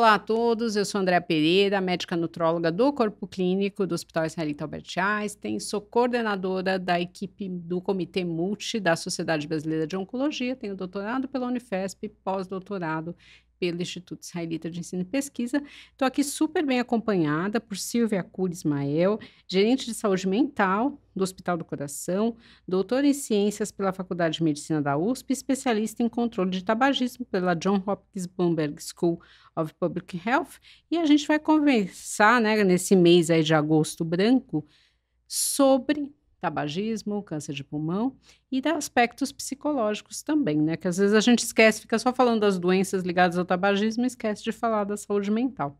Olá a todos, eu sou Andréa Pereira, médica nutróloga do Corpo Clínico do Hospital Israelita Albert Einstein, sou coordenadora da equipe do Comitê Multi da Sociedade Brasileira de Oncologia, tenho doutorado pela Unifesp, pós-doutorado pelo Instituto Israelita de Ensino e Pesquisa. Estou aqui super bem acompanhada por Silvia Cura Ismael, gerente de saúde mental do Hospital do Coração, doutora em ciências pela Faculdade de Medicina da USP, especialista em controle de tabagismo pela John Hopkins Bloomberg School of Public Health. E a gente vai conversar, né, nesse mês aí de agosto branco, sobre tabagismo, câncer de pulmão e dá aspectos psicológicos também, né? Que às vezes a gente esquece, fica só falando das doenças ligadas ao tabagismo e esquece de falar da saúde mental.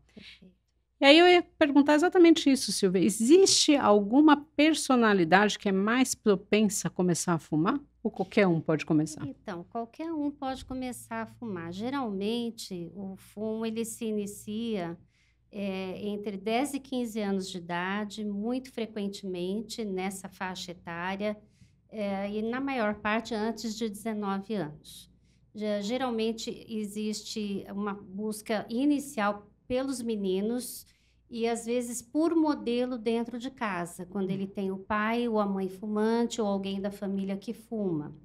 E aí eu ia perguntar exatamente isso, Silvia. Existe alguma personalidade que é mais propensa a começar a fumar? Ou qualquer um pode começar? Então, qualquer um pode começar a fumar. Geralmente, o fumo ele se inicia é, entre 10 e 15 anos de idade, muito frequentemente nessa faixa etária, é, e na maior parte antes de 19 anos. Já, geralmente existe uma busca inicial pelos meninos e às vezes por modelo dentro de casa, quando ele tem o pai ou a mãe fumante ou alguém da família que fuma.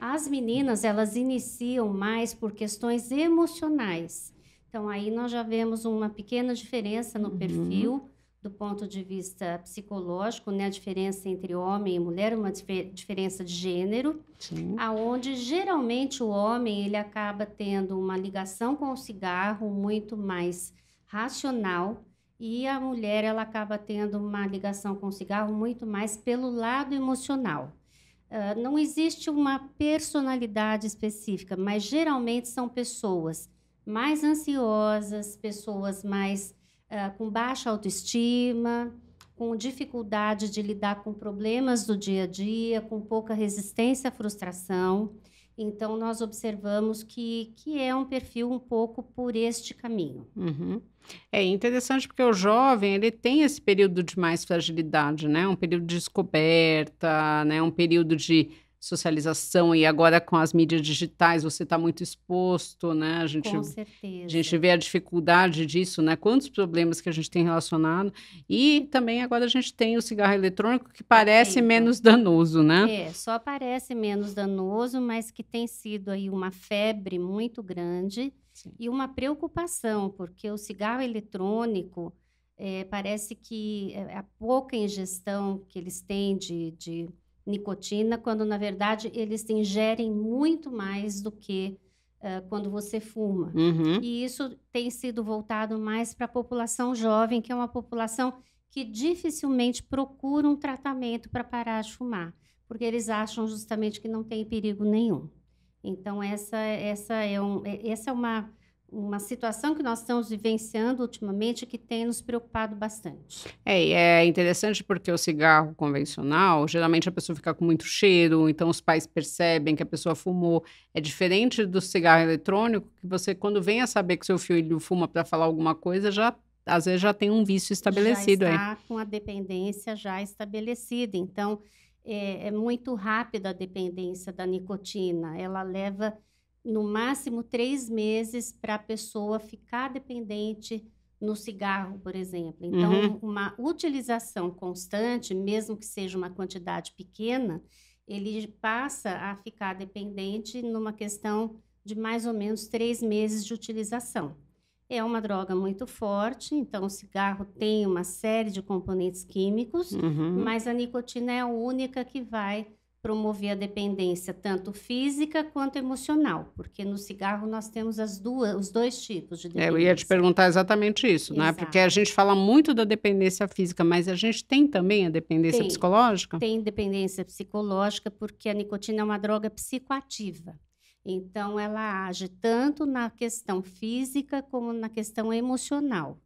As meninas, elas iniciam mais por questões emocionais então, aí nós já vemos uma pequena diferença no uhum. perfil do ponto de vista psicológico, né, a diferença entre homem e mulher, uma diferença de gênero, Sim. aonde geralmente o homem ele acaba tendo uma ligação com o cigarro muito mais racional e a mulher ela acaba tendo uma ligação com o cigarro muito mais pelo lado emocional. Uh, não existe uma personalidade específica, mas geralmente são pessoas mais ansiosas, pessoas mais uh, com baixa autoestima, com dificuldade de lidar com problemas do dia a dia, com pouca resistência à frustração. Então, nós observamos que, que é um perfil um pouco por este caminho. Uhum. É interessante porque o jovem ele tem esse período de mais fragilidade, né? Um período de descoberta, né? Um período de socialização e agora com as mídias digitais você está muito exposto, né? A gente, com certeza. A gente vê a dificuldade disso, né? Quantos problemas que a gente tem relacionado. E também agora a gente tem o cigarro eletrônico que parece é, menos danoso, né? É, só parece menos danoso, mas que tem sido aí uma febre muito grande Sim. e uma preocupação, porque o cigarro eletrônico é, parece que eh, a pouca ingestão que eles têm de, de nicotina, quando na verdade eles ingerem muito mais do que uh, quando você fuma. Uhum. E isso tem sido voltado mais para a população jovem, que é uma população que dificilmente procura um tratamento para parar de fumar, porque eles acham justamente que não tem perigo nenhum. Então essa essa é um é, essa é uma uma situação que nós estamos vivenciando ultimamente que tem nos preocupado bastante. É, é interessante porque o cigarro convencional, geralmente a pessoa fica com muito cheiro, então os pais percebem que a pessoa fumou. É diferente do cigarro eletrônico, que você, quando vem a saber que seu filho fuma para falar alguma coisa, já às vezes já tem um vício estabelecido. Já está aí. com a dependência já estabelecida. Então, é, é muito rápida a dependência da nicotina. Ela leva no máximo três meses para a pessoa ficar dependente no cigarro, por exemplo. Então, uhum. uma utilização constante, mesmo que seja uma quantidade pequena, ele passa a ficar dependente numa questão de mais ou menos três meses de utilização. É uma droga muito forte, então o cigarro tem uma série de componentes químicos, uhum. mas a nicotina é a única que vai promover a dependência tanto física quanto emocional, porque no cigarro nós temos as duas, os dois tipos de dependência. É, eu ia te perguntar exatamente isso, Exato. né? Porque a gente fala muito da dependência física, mas a gente tem também a dependência tem, psicológica? Tem dependência psicológica porque a nicotina é uma droga psicoativa. Então ela age tanto na questão física como na questão emocional.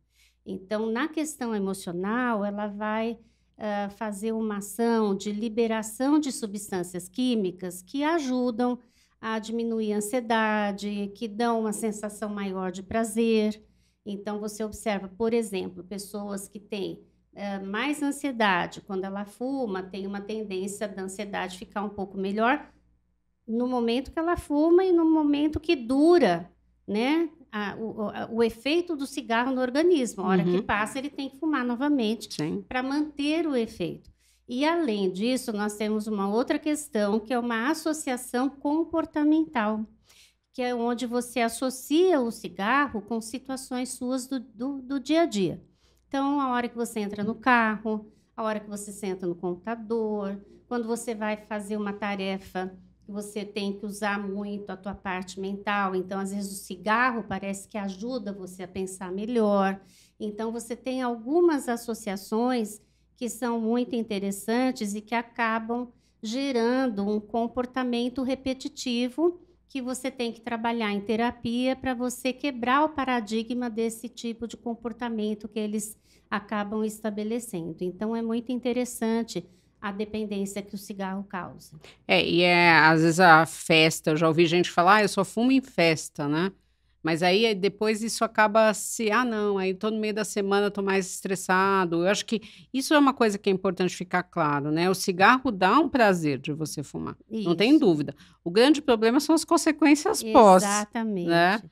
Então na questão emocional ela vai ah, fazer uma ação de liberação de substâncias químicas que ajudam a diminuir a ansiedade, que dão uma sensação maior de prazer. Então, você observa, por exemplo, pessoas que têm ah, mais ansiedade, quando ela fuma, tem uma tendência da ansiedade ficar um pouco melhor no momento que ela fuma e no momento que dura, né? a, o, a, o, efeito do cigarro no organismo. A hora uhum. que passa, ele tem que fumar novamente para manter o efeito. E, além disso, nós temos uma outra questão, que é uma associação comportamental, que é onde você associa o cigarro com situações suas do, do, do dia a dia. Então, a hora que você entra no carro, a hora que você senta no computador, quando você vai fazer uma tarefa que você tem que usar muito a tua parte mental. Então, às vezes o cigarro parece que ajuda você a pensar melhor. Então, você tem algumas associações que são muito interessantes e que acabam gerando um comportamento repetitivo que você tem que trabalhar em terapia para você quebrar o paradigma desse tipo de comportamento que eles acabam estabelecendo. Então é muito interessante a dependência que o cigarro causa. É, e é, às vezes a festa, eu já ouvi gente falar, ah, eu só fumo em festa, né? Mas aí depois isso acaba se, ah, não, aí tô no meio da semana, tô mais estressado. Eu acho que isso é uma coisa que é importante ficar claro, né? O cigarro dá um prazer de você fumar, isso. não tem dúvida. O grande problema são as consequências pós. Né? Exatamente. Né?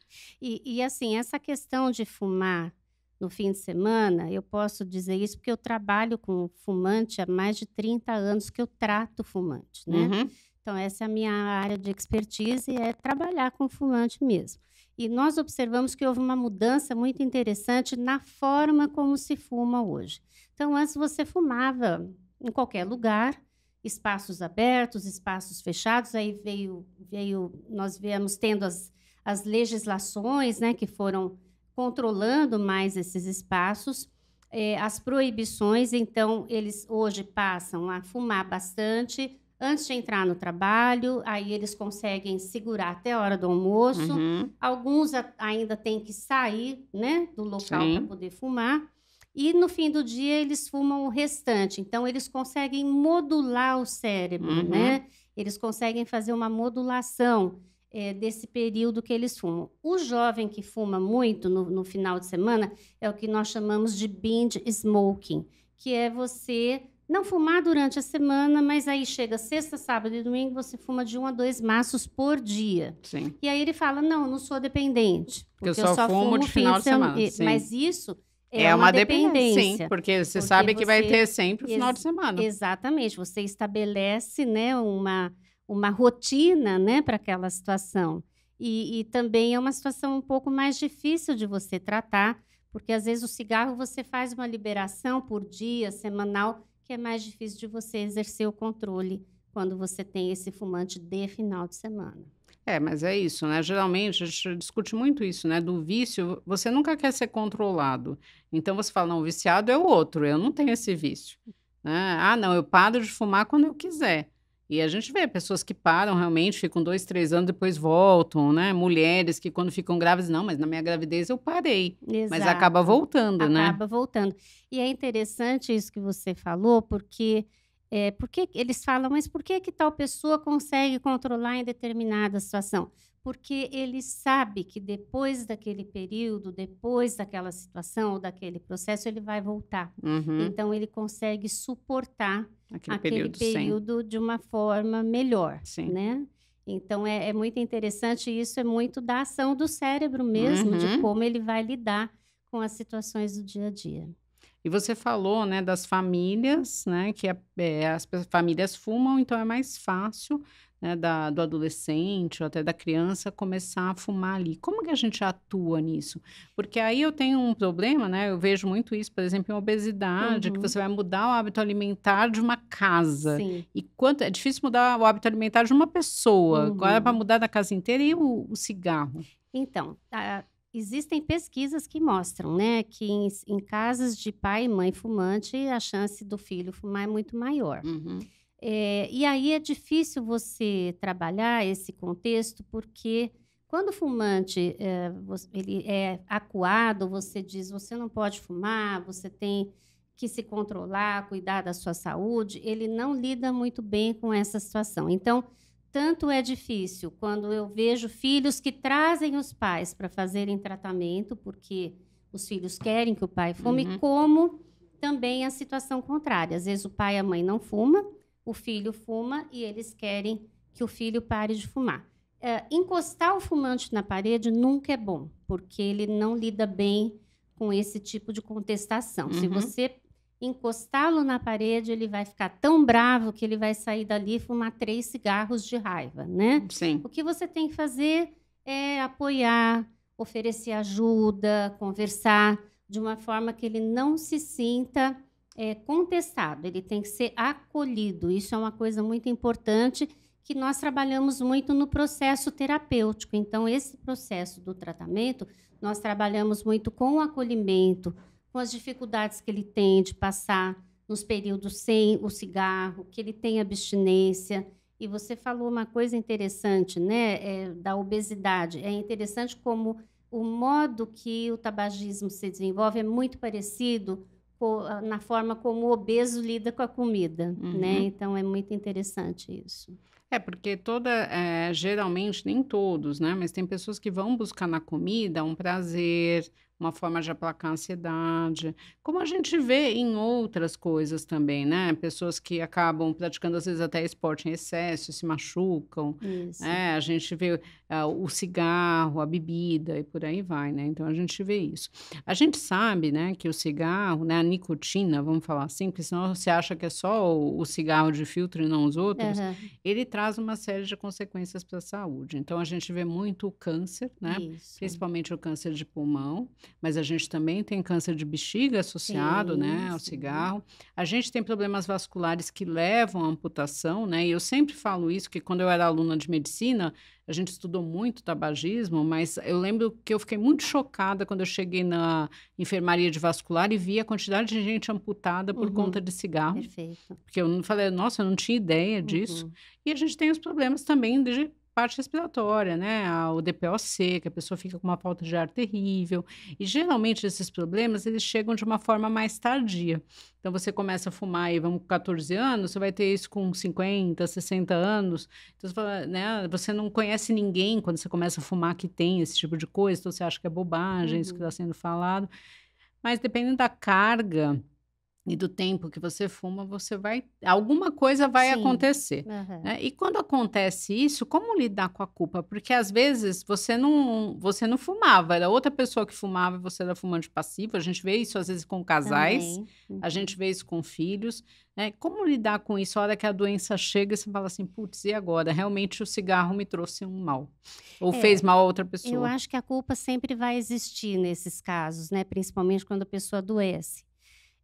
E, e assim, essa questão de fumar no fim de semana, eu posso dizer isso porque eu trabalho com fumante há mais de 30 anos que eu trato fumante, né? Uhum. Então, essa é a minha área de expertise, é trabalhar com fumante mesmo. E nós observamos que houve uma mudança muito interessante na forma como se fuma hoje. Então, antes você fumava em qualquer lugar, espaços abertos, espaços fechados, aí veio, veio nós viemos tendo as, as legislações né, que foram controlando mais esses espaços. É, as proibições, então, eles hoje passam a fumar bastante antes de entrar no trabalho, aí eles conseguem segurar até a hora do almoço. Uhum. Alguns a, ainda têm que sair né, do local para poder fumar. E no fim do dia eles fumam o restante. Então, eles conseguem modular o cérebro, uhum. né? Eles conseguem fazer uma modulação é, desse período que eles fumam. O jovem que fuma muito no, no final de semana é o que nós chamamos de binge smoking, que é você não fumar durante a semana, mas aí chega sexta, sábado e domingo, você fuma de um a dois maços por dia. Sim. E aí ele fala: não, eu não sou dependente. Porque eu só, eu só fumo, fumo de final de semana. Mas isso. É, é uma, uma dependência. Sim, porque você porque sabe que você... vai ter sempre o final de semana. Exatamente. Você estabelece né, uma, uma rotina né, para aquela situação. E, e, também é uma situação um pouco mais difícil de você tratar, porque às vezes o cigarro você faz uma liberação por dia, semanal, que é mais difícil de você exercer o controle quando você tem esse fumante de final de semana. É, mas é isso, né? Geralmente a gente discute muito isso, né? Do vício, você nunca quer ser controlado. Então você fala, não, o viciado é o outro, eu não tenho esse vício. Né? Ah, não, eu paro de fumar quando eu quiser. E a gente vê pessoas que param realmente, ficam dois, três anos, depois voltam, né? Mulheres que quando ficam grávidas, não, mas na minha gravidez eu parei. Exato. Mas acaba voltando, acaba né? Acaba voltando. E é interessante isso que você falou, porque é, porque eles falam, mas por que que tal pessoa consegue controlar em determinada situação? porque ele sabe que depois daquele período, depois daquela situação ou daquele processo, ele vai voltar. Uhum. Então, ele consegue suportar aquele, aquele período, período de uma forma melhor, Sim. né? Então, é, é, muito interessante isso é muito da ação do cérebro mesmo, uhum. de como ele vai lidar com as situações do dia a dia. E você falou, né, das famílias, né, que é, é as famílias fumam, então é mais fácil né, da, do adolescente ou até da criança começar a fumar ali. Como que a gente atua nisso? Porque aí eu tenho um problema, né? Eu vejo muito isso, por exemplo, em obesidade, uhum. que você vai mudar o hábito alimentar de uma casa. Sim. E quanto é difícil mudar o hábito alimentar de uma pessoa. Uhum. Agora é para uhum. mudar da casa inteira e o, o cigarro. Então, a, existem pesquisas que mostram, né, que em, em, casas de pai e mãe fumante a chance do filho fumar é muito maior. Uhum. É, e aí é difícil você trabalhar esse contexto, porque quando o fumante é, ele é acuado, você diz você não pode fumar, você tem que se controlar, cuidar da sua saúde, ele não lida muito bem com essa situação. Então, tanto é difícil quando eu vejo filhos que trazem os pais para fazerem tratamento, porque os filhos querem que o pai fume, uhum. como também a situação contrária. Às vezes o pai e a mãe não fuma, o filho fuma e eles querem que o filho pare de fumar. É, encostar o fumante na parede nunca é bom, porque ele não lida bem com esse tipo de contestação. Uhum. Se você encostá-lo na parede, ele vai ficar tão bravo que ele vai sair dali e fumar três cigarros de raiva, né? Sim. O que você tem que fazer é apoiar, oferecer ajuda, conversar de uma forma que ele não se sinta é, contestado, ele tem que ser acolhido. Isso é uma coisa muito importante que nós trabalhamos muito no processo terapêutico. Então, esse processo do tratamento, nós trabalhamos muito com o acolhimento, com as dificuldades que ele tem de passar nos períodos sem o cigarro, que ele tem abstinência. E você falou uma coisa interessante, né, é, da obesidade. É interessante como o modo que o tabagismo se desenvolve é muito parecido ah, na forma como o obeso lida com a comida, né? uhum. né? Então é muito interessante isso. É, porque toda, é, geralmente, nem todos, né? Mas tem pessoas que vão buscar na comida um prazer, uma forma de aplacar a ansiedade, como a gente vê em outras coisas também, né? Pessoas que acabam praticando, às vezes, até esporte em excesso, se machucam. Isso. É, a gente vê uh, o cigarro, a bebida e por aí vai, né? Então, a gente vê isso. A gente sabe, né, que o cigarro, né, a nicotina, vamos falar assim, porque senão você acha que é só o, o cigarro de filtro e não os outros, uhum. ele traz uma série de consequências para a saúde. Então, a gente vê muito o câncer, né? Isso. Principalmente o câncer de pulmão, mas a gente também tem câncer de bexiga associado, sim, né, ao cigarro. A gente tem problemas vasculares que levam à amputação, né? E eu sempre falo isso, que quando eu era aluna de medicina, a gente estudou muito tabagismo, mas eu lembro que eu fiquei muito chocada quando eu cheguei na enfermaria de vascular e vi a quantidade de gente amputada por uhum. conta de cigarro. Perfeito. Porque eu falei, nossa, eu não tinha ideia disso. Uhum. E a gente tem os problemas também de parte respiratória, né? O DPOC, que a pessoa fica com uma falta de ar terrível. E geralmente esses problemas eles chegam de uma forma mais tardia. Então você começa a fumar e vamos com 14 anos, você vai ter isso com 50, 60 anos. Então, você, fala, né? você não conhece ninguém quando você começa a fumar que tem esse tipo de coisa, então você acha que é bobagem uhum. isso que está uhum. sendo falado. Mas dependendo da carga e do tempo que você fuma, você vai. Alguma coisa vai Sim. acontecer. Uhum. Né? E quando acontece isso, como lidar com a culpa? Porque às vezes você não, você não fumava, era outra pessoa que fumava e você era fumante passivo. A gente vê isso às vezes com casais, uhum. a gente uhum. vê isso com filhos. Né? Como lidar com isso? A hora que a doença chega, e você fala assim: putz, e agora? Realmente o cigarro me trouxe um mal. Ou é, fez mal a outra pessoa. Eu acho que a culpa sempre vai existir nesses casos, né? principalmente quando a pessoa adoece.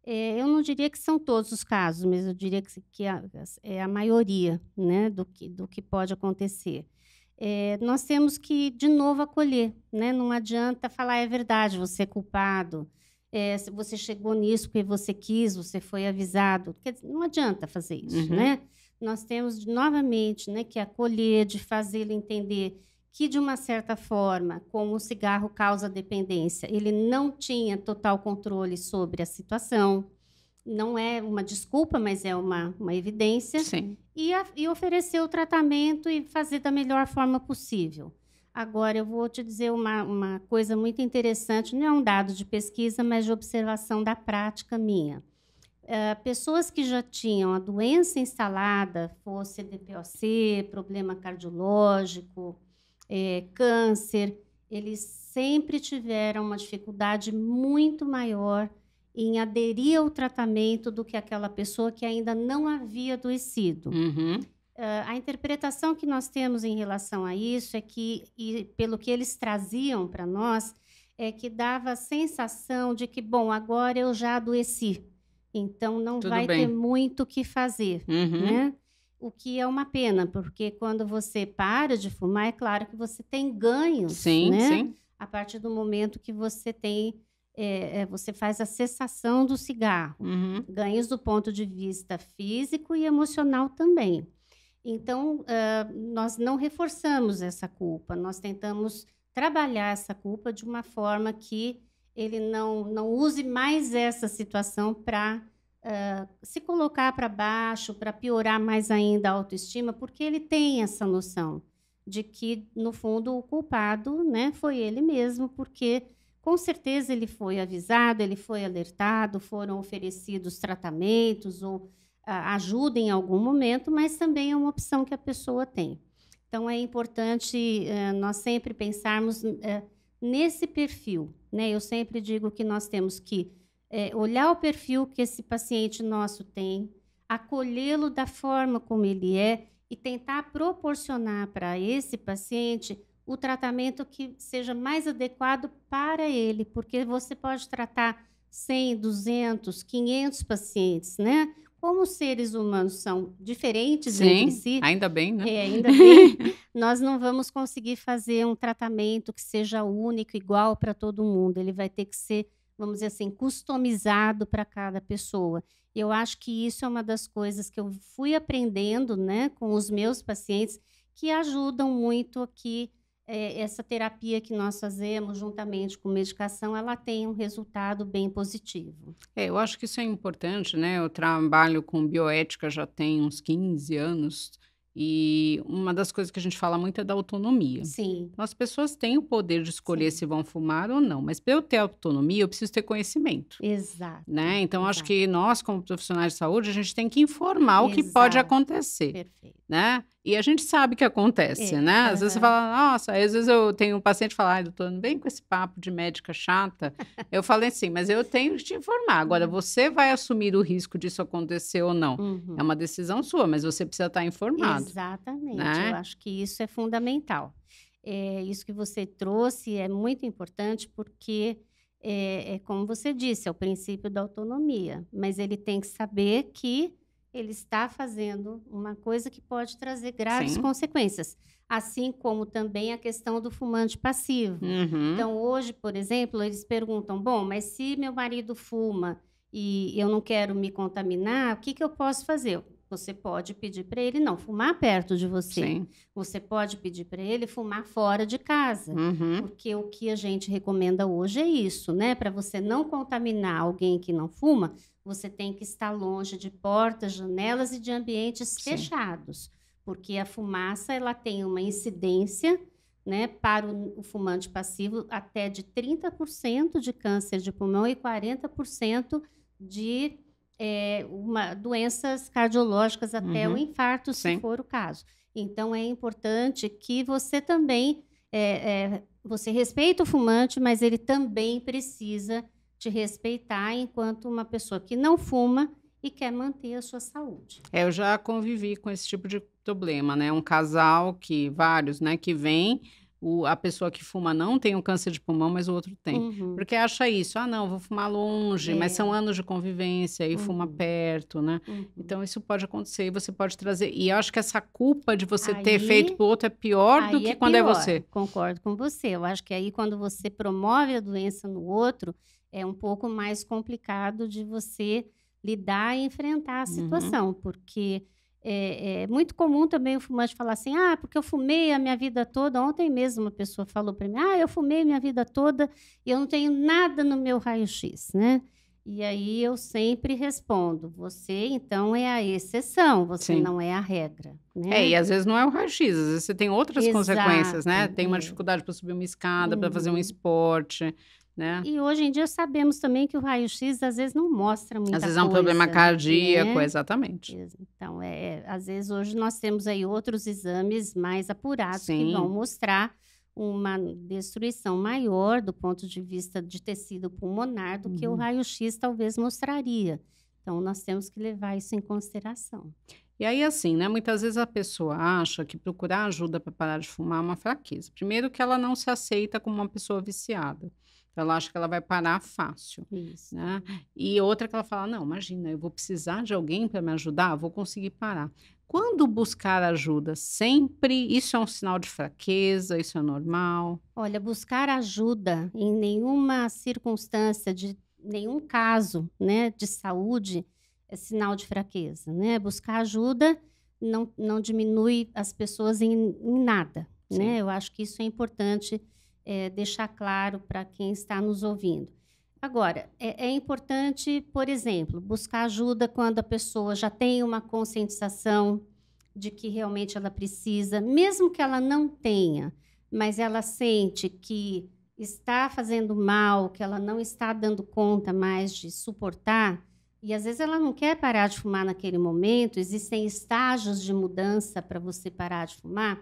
É, eu não diria que são todos os casos, mas eu diria que, que a, é a maioria né, do, que, do que pode acontecer. É, nós temos que, de novo, acolher. Né? Não adianta falar é verdade, você é culpado, é, você chegou nisso porque você quis, você foi avisado. Dizer, não adianta fazer isso. Uhum. Né? Nós temos, novamente, né, que acolher, de fazê-lo entender que, de uma certa forma, como o cigarro causa dependência, ele não tinha total controle sobre a situação. Não é uma desculpa, mas é uma, uma evidência. Sim. E, a, e oferecer o tratamento e fazer da melhor forma possível. Agora, eu vou te dizer uma, uma coisa muito interessante, não é um dado de pesquisa, mas de observação da prática minha. Eh, pessoas que já tinham a doença instalada, fosse DPOC, problema cardiológico, é, câncer, eles sempre tiveram uma dificuldade muito maior em aderir ao tratamento do que aquela pessoa que ainda não havia adoecido. Uhum. Uh, a interpretação que nós temos em relação a isso é que, e pelo que eles traziam para nós, é que dava a sensação de que, bom, agora eu já adoeci, então não Tudo vai bem. ter muito o que fazer. Uhum. Né? o que é uma pena, porque quando você para de fumar, é claro que você tem ganhos, sim, né? Sim. A partir do momento que você tem, é, é você faz a cessação do cigarro, uhum. ganhos do ponto de vista físico e emocional também. Então, uh, nós não reforçamos essa culpa, nós tentamos trabalhar essa culpa de uma forma que ele não, não use mais essa situação para se colocar para baixo, para piorar mais ainda a autoestima, porque ele tem essa noção de que, no fundo, o culpado né, foi ele mesmo, porque com certeza ele foi avisado, ele foi alertado, foram oferecidos tratamentos ou uh, ajuda em algum momento, mas também é uma opção que a pessoa tem. Então, é importante uh, nós sempre pensarmos uh, nesse perfil. Né? Eu sempre digo que nós temos que é, olhar o perfil que esse paciente nosso tem, acolhê-lo da forma como ele é e tentar proporcionar para esse paciente o tratamento que seja mais adequado para ele, porque você pode tratar 100, 200, 500 pacientes, né? Como os seres humanos são diferentes Sim, entre si, ainda bem, né? É, ainda bem. nós não vamos conseguir fazer um tratamento que seja único, igual para todo mundo. Ele vai ter que ser vamos dizer assim, customizado para cada pessoa. eu acho que isso é uma das coisas que eu fui aprendendo né, com os meus pacientes, que ajudam muito aqui. É, essa terapia que nós fazemos juntamente com medicação, ela tem um resultado bem positivo. É, eu acho que isso é importante, né? Eu trabalho com bioética já tem uns 15 anos, e uma das coisas que a gente fala muito é da autonomia. Sim. Então, as pessoas têm o poder de escolher Sim. se vão fumar ou não, mas para eu ter autonomia, eu preciso ter conhecimento. Exato. Né? Então, Exato. acho que nós, como profissionais de saúde, a gente tem que informar Exato. o que pode acontecer. Perfeito. Né? E a gente sabe que acontece, é, né? Às vezes você fala, nossa, às vezes eu tenho um paciente falar, ai, doutor, não vem com esse papo de médica chata. eu falei assim, mas eu tenho que te informar. Agora, hum. você vai assumir o risco disso acontecer ou não. Uhum. É uma decisão sua, mas você precisa estar informado. Exatamente. Né? Eu acho que isso é fundamental. É, isso que você trouxe é muito importante porque. É, é como você disse, é o princípio da autonomia, mas ele tem que saber que ele está fazendo uma coisa que pode trazer graves Sim. consequências, assim como também a questão do fumante passivo. Uhum. Então, hoje, por exemplo, eles perguntam: bom, mas se meu marido fuma e eu não quero me contaminar, o que, que eu posso fazer? Você pode pedir para ele não fumar perto de você. Sim. Você pode pedir para ele fumar fora de casa. Uhum. Porque o que a gente recomenda hoje é isso, né? Para você não contaminar alguém que não fuma, você tem que estar longe de portas, janelas e de ambientes Sim. fechados. Porque a fumaça ela tem uma incidência né, para o, fumante passivo até de 30% de câncer de pulmão e 40% de é, uma, doenças cardiológicas até uhum. o infarto, se Sim. for o caso. Então, é importante que você também é, é, você respeita o fumante, mas ele também precisa te respeitar enquanto uma pessoa que não fuma e quer manter a sua saúde. É, eu já convivi com esse tipo de problema, né? Um casal que vários, né, que vem o, a pessoa que fuma não tem um câncer de pulmão, mas o outro tem. Uhum. Porque acha isso, ah, não, vou fumar longe, é. mas são anos de convivência e uhum. fuma perto, né? Uhum. Então isso pode acontecer e você pode trazer. E eu acho que essa culpa de você aí, ter feito pro outro é pior do que é quando é pior. é você. Concordo com você. Eu acho que aí quando você promove a doença no outro, é um pouco mais complicado de você lidar e enfrentar a uhum. situação, porque é, é, muito comum também o fumante falar assim: ah, porque eu fumei a minha vida toda. Ontem mesmo uma pessoa falou para mim: ah, eu fumei minha vida toda e eu não tenho nada no meu raio-x, né? E aí eu sempre respondo: você então é a exceção, você Sim. não é a regra. Né? É, e às vezes não é o raio-x, às vezes você tem outras Exato, consequências, né? Tem uma é. dificuldade para subir uma escada, uhum. para fazer um uhum. esporte, né? E hoje em dia sabemos também que o raio-x às vezes não mostra muita coisa. Às vezes coisa, é um problema né? cardíaco, né? exatamente. Então, é, é, às vezes hoje nós temos aí outros exames mais apurados Sim. que vão mostrar uma destruição maior do ponto de vista de tecido pulmonar do uhum. que o uhum. raio-x talvez mostraria. Então, nós temos que levar isso em consideração. E aí, assim, né? Muitas vezes a pessoa acha que procurar ajuda para parar de fumar é uma fraqueza. Primeiro, que ela não se aceita como uma pessoa viciada. Então, ela acha que ela vai parar fácil. Isso. Né? E outra que ela fala: não, imagina, eu vou precisar de alguém para me ajudar, vou conseguir parar. Quando buscar ajuda, sempre isso é um sinal de fraqueza, isso é normal? Olha, buscar ajuda em nenhuma circunstância, de nenhum caso né, de saúde, é sinal de fraqueza. Né? Buscar ajuda não, não diminui as pessoas em, em nada. Né? Eu acho que isso é importante é, deixar claro para quem está nos ouvindo. Agora, é, é, importante, por exemplo, buscar ajuda quando a pessoa já tem uma conscientização de que realmente ela precisa, mesmo que ela não tenha, mas ela sente que está fazendo mal, que ela não está dando conta mais de suportar, e às vezes ela não quer parar de fumar naquele momento, existem estágios de mudança para você parar de fumar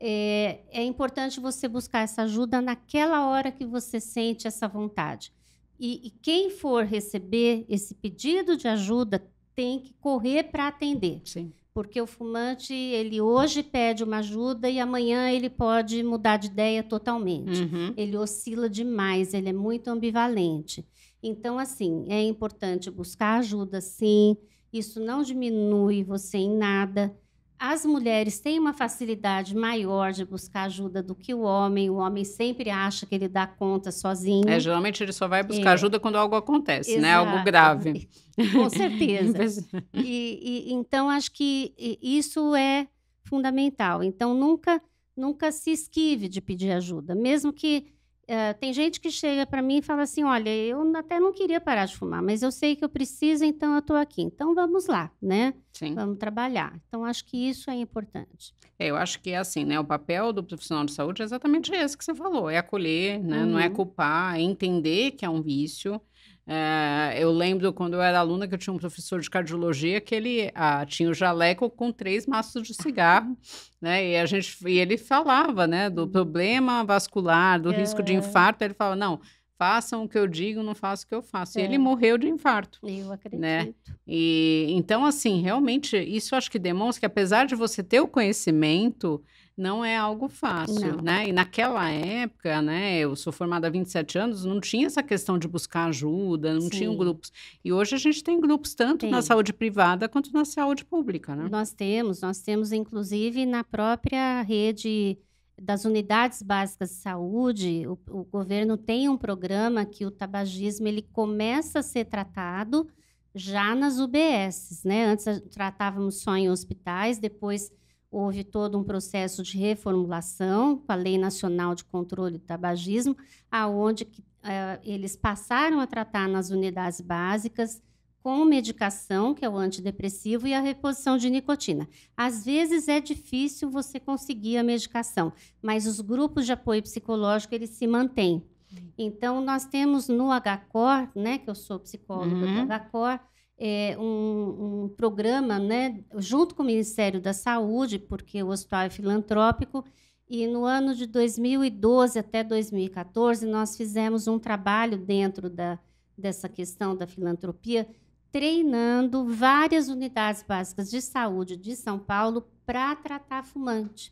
é, é importante você buscar essa ajuda naquela hora que você sente essa vontade. E, e quem for receber esse pedido de ajuda tem que correr para atender. Sim. Porque o fumante, ele hoje pede uma ajuda e amanhã ele pode mudar de ideia totalmente. Uhum. Ele oscila demais, ele é muito ambivalente. Então, assim, é importante buscar ajuda, sim. Isso não diminui você em nada. As mulheres têm uma facilidade maior de buscar ajuda do que o homem. O homem sempre acha que ele dá conta sozinho. É, geralmente ele só vai buscar é. ajuda quando algo acontece, Exato. né? Algo grave. Com certeza. e, e, então, acho que isso é fundamental. Então, nunca, nunca se esquive de pedir ajuda. Mesmo que Uh, tem gente que chega para mim e fala assim: olha, eu até não queria parar de fumar, mas eu sei que eu preciso, então eu estou aqui. Então vamos lá, né? Sim. Vamos trabalhar. Então acho que isso é importante. É, eu acho que é assim, né? O papel do profissional de saúde é exatamente esse que você falou: é acolher, né? Uhum. Não é uhum. culpar, é entender que é um vício é, eu lembro quando eu era aluna que eu tinha um professor de cardiologia que ele ah, tinha o jaleco com três maços de cigarro, né? E a gente e ele falava, né, do hum. problema vascular, do é. risco de infarto. Ele falava, não, façam o que eu digo, não façam o que eu faço. É. E ele é. morreu de infarto. Eu né? acredito. Né? E então assim, realmente isso acho que demonstra que apesar de você ter o conhecimento não é algo fácil, não. né? E naquela época, né, eu sou formada há 27 anos, não tinha essa questão de buscar ajuda, não Sim. tinham grupos. E hoje a gente tem grupos tanto tem. na saúde privada quanto na saúde pública, né? Nós temos, nós temos inclusive na própria rede das unidades básicas de saúde, o, o governo tem um programa que o tabagismo ele começa a ser tratado já nas UBSs, né? Antes tratávamos só em hospitais, depois houve todo um processo de reformulação com a Lei Nacional de Controle do Tabagismo, aonde eh, eles passaram a tratar nas unidades básicas com medicação, que é o antidepressivo, e a reposição de nicotina. Às vezes é difícil você conseguir a medicação, mas os grupos de apoio psicológico eles se mantêm. Uhum. Então, nós temos no HCOR, né, que eu sou psicóloga uhum. do HCOR, é, um, um, programa né, junto com o Ministério da Saúde, porque o hospital é filantrópico, e no ano de 2012 até 2014, nós fizemos um trabalho dentro da, dessa questão da filantropia, treinando várias unidades básicas de saúde de São Paulo para tratar fumante.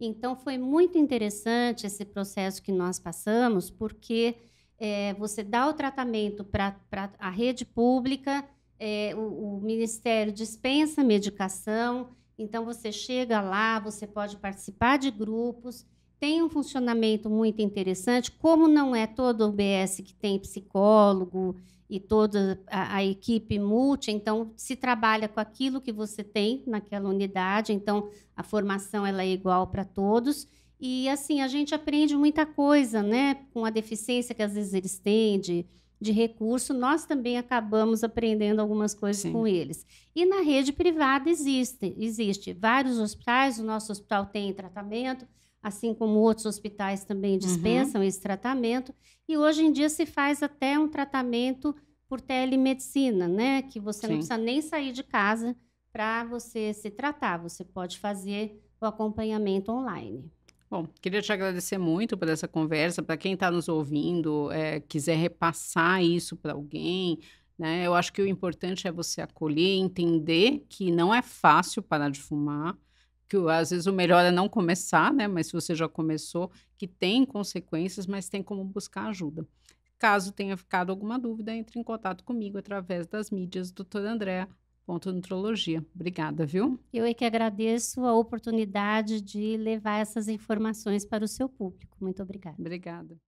Então, foi muito interessante esse processo que nós passamos, porque é, você dá o tratamento para a rede pública, é, o, o Ministério dispensa medicação, então você chega lá, você pode participar de grupos, tem um funcionamento muito interessante, como não é todo o BS que tem psicólogo e toda a, a, equipe multi, então se trabalha com aquilo que você tem naquela unidade, então a formação ela é igual para todos. E assim, a gente aprende muita coisa, né, com a deficiência que às vezes eles têm de de recurso, nós também acabamos aprendendo algumas coisas Sim. com eles. E na rede privada existe, existe vários hospitais, o nosso hospital tem tratamento, assim como outros hospitais também uhum. dispensam uhum. esse tratamento, e hoje em dia se faz até um tratamento por telemedicina, né, que você Sim. não precisa nem sair de casa para você se tratar, você pode fazer o acompanhamento online. Bom, queria te agradecer muito por essa conversa. Para quem está nos ouvindo, é, quiser repassar isso para alguém, né? Eu acho que o importante é você acolher, entender que não é fácil parar de fumar, que às vezes o melhor é não começar, né? Mas se você já começou, que tem consequências, mas tem como buscar ajuda. Caso tenha ficado alguma dúvida, entre em contato comigo através das mídias, doutora Andréa ponto nutrologia. Obrigada, viu? Eu é que agradeço a oportunidade de levar essas informações para o seu público. Muito obrigada. Obrigada.